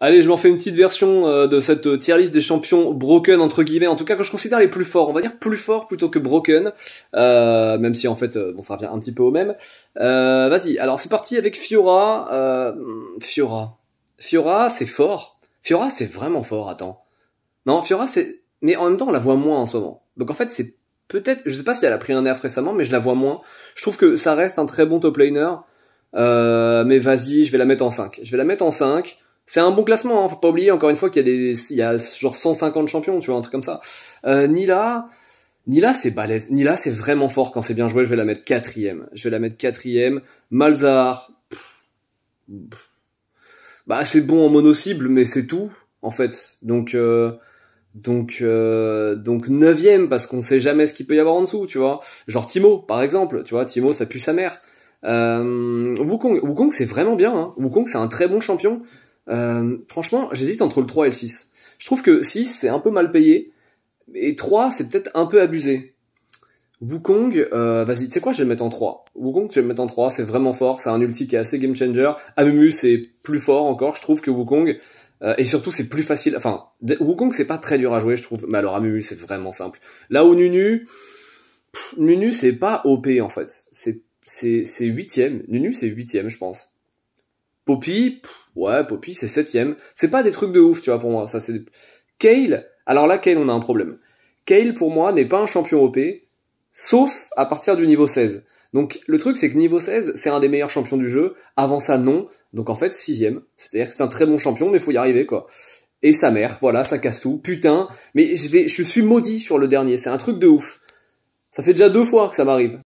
Allez, je m'en fais une petite version euh, de cette euh, tier list des champions broken entre guillemets. En tout cas, que je considère les plus forts. On va dire plus forts plutôt que broken, euh, même si en fait, bon, ça revient un petit peu au même. Vas-y. Alors c'est parti avec Fiora. Fiora. Fiora, c'est fort. Fiora, c'est vraiment fort. Attends. Non, Fiora, c'est. Mais en même temps, on la voit moins en ce moment. Donc en fait, c'est peut-être. Je sais pas si elle a pris un nerf récemment, mais je la vois moins. Je trouve que ça reste un très bon top laner. mais vas-y, je vais la mettre en 5. Je vais la mettre en 5. C'est un bon classement, hein. faut pas oublier encore une fois qu'il y a des, il y a genre 150 champions, tu vois, un truc comme ça. Euh, Nila, c'est balèze. Nila c'est vraiment fort quand c'est bien joué. Je vais la mettre quatrième. Je vais la mettre quatrième. Malzahar, bah c'est bon en mono cible, mais c'est tout en fait. Donc euh, donc euh, donc neuvième parce qu'on sait jamais ce qu'il peut y avoir en dessous, tu vois. Genre Timo par exemple, tu vois, Timo ça pue sa mère. Euh, Wukong, Wukong c'est vraiment bien. Hein. Wukong c'est un très bon champion. Euh, franchement, j'hésite entre le 3 et le 6. Je trouve que 6, c'est un peu mal payé. Et 3, c'est peut-être un peu abusé. Wukong, euh, vas-y, tu sais quoi, je vais le mettre en 3. Wukong, je vais le mettre en 3, c'est vraiment fort, c'est un ulti qui est assez game changer. Amumu, c'est plus fort encore, je trouve que Wukong. Euh, et surtout, c'est plus facile. Enfin, Wukong, c'est pas très dur à jouer, je trouve. Mais alors, Amumu, c'est vraiment simple. Là où Nunu, Nunu, c'est pas OP en fait. C'est c'est huitième. Nunu, c'est huitième, je pense. Poppy, ouais, Poppy, c'est septième. C'est pas des trucs de ouf, tu vois, pour moi. Ça, c'est... Kale, alors là, Kale, on a un problème. Kale, pour moi, n'est pas un champion OP, sauf à partir du niveau 16. Donc, le truc, c'est que niveau 16, c'est un des meilleurs champions du jeu. Avant ça, non. Donc, en fait, sixième. C'est-à-dire que c'est un très bon champion, mais faut y arriver, quoi. Et sa mère, voilà, ça casse tout. Putain. Mais je, vais, je suis maudit sur le dernier. C'est un truc de ouf. Ça fait déjà deux fois que ça m'arrive.